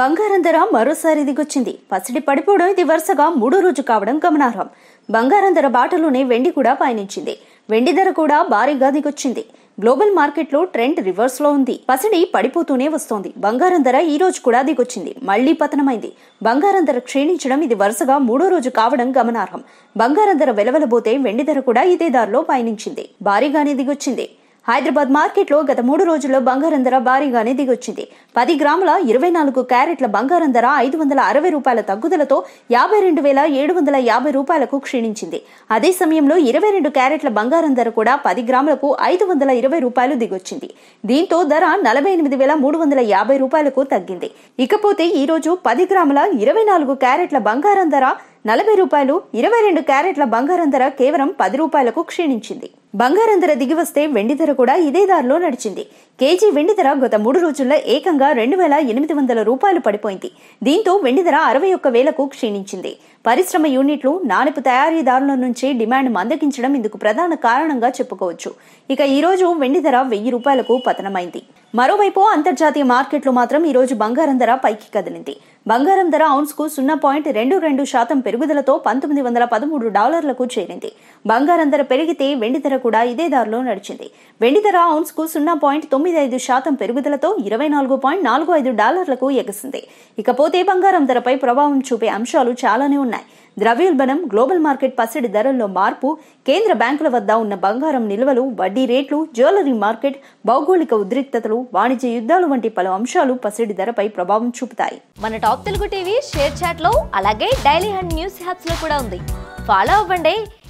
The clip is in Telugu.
బంగారం ధర మరోసారి దిగొచ్చింది పసిడి పడిపోవడం ఇది వరుసగా మూడో రోజు కావడం గమనార్హం బంగారం ధర బాటలోనే వెండి కూడా పయనించింది వెండి ధర కూడా భారీగా దిగొచ్చింది గ్లోబల్ మార్కెట్లో ట్రెండ్ రివర్స్ లో ఉంది పసిడి పడిపోతూనే వస్తోంది బంగారం ధర ఈ రోజు కూడా దిగొచ్చింది మళ్లీ పతనమైంది బంగారం ధర క్షీణించడం ఇది వరుసగా మూడో రోజు కావడం గమనార్హం బంగారం ధర వెలవలబోతే వెండి ధర కూడా ఇదే దారిలో పయనించింది భారీగానే దిగొచ్చింది హైదరాబాద్ మార్కెట్లో గత మూడు రోజుల్లో బంగారం ధర భారీగానే దిగొచ్చింది పది గ్రాముల ఇరవై నాలుగు క్యారెట్ల బంగారం ధర ఐదు వందల అరవై రూపాయల తగ్గుదలతో యాభై రెండు వేల ఏడు వందల యాభై రూపాయలకు క్షీణించింది అదే సమయంలో ఇరవై రెండు క్యారెట్ల బంగారం ధర కూడా పది గ్రాములకు ఐదు వందల ఇరవై రూపాయలు దిగొచ్చింది దీంతో ధర నలభై ఎనిమిది వేల మూడు వందల యాభై రూపాయలకు తగ్గింది ఇకపోతే ఈ రోజు పది గ్రాముల ఇరవై నాలుగు క్యారెట్ల బంగారం ధర నలభై రూపాయలు ఇరవై రెండు క్యారెట్ల బంగారం ధర కేవలం పది రూపాయలకు క్షీణించింది బంగారం ధర వస్తే వెండి ధర కూడా ఇదే దారిలో నడిచింది కేజీ వెండి ధర గత మూడు రోజుల్లో ఏకంగా రెండు వేల ఎనిమిది వందల రూపాయలు పడిపోయింది దీంతో వెండి ధర అరవై ఒక్క వేలకు క్షీణించింది పరిశ్రమ యూనిట్లు నాలుపు తయారీదారుల నుంచి డిమాండ్ మందగించడం ఇందుకు ప్రధాన కారణంగా చెప్పుకోవచ్చు ఇక ఈ రోజు వెండి ధర వెయ్యి రూపాయలకు పతనమైంది మరోవైపు అంతర్జాతీయ మార్కెట్లు మాత్రం ఈ రోజు బంగారం ధర పైకి కదిలింది బంగారం ధర ఔన్స్ కు సున్నా పాయింట్ రెండు రెండు శాతం పెరుగుదలతో పంతొమ్మిది వందల పదమూడు డాలర్లకు చేరింది బంగారం ధర పెరిగితే వెండి ధర కూడా ఇదే దారిలో నడిచింది వెండి ధర ఔన్స్కు సున్నా పాయింట్ తొమ్మిది ఐదు శాతం పెరుగుదలతో ఇరవై నాలుగు పాయింట్ నాలుగు ఐదు డాలర్లకు ఎగసింది ఇకపోతే బంగారం ధరపై ప్రభావం చూపే అంశాలు చాలానే ఉన్నాయి ద్రవ్యోల్బణం గ్లోబల్ మార్కెట్ పసిడి ధరల్లో మార్పు కేంద్ర బ్యాంకుల వద్ద ఉన్న బంగారం నిల్వలు వడ్డీ రేట్లు జ్యువెలరీ మార్కెట్ భౌగోళిక ఉద్రిక్తతలు వాణిజ్య యుద్ధాలు వంటి పలు అంశాలు పసిడి ధరపై ప్రభావం చూపుతాయి మన top Telugu TV ShareChat లో అలాగే డైలీ హండ్ న్యూస్ హ్యాప్స్ లో కూడా ఉంది ఫాలో అవ్వండి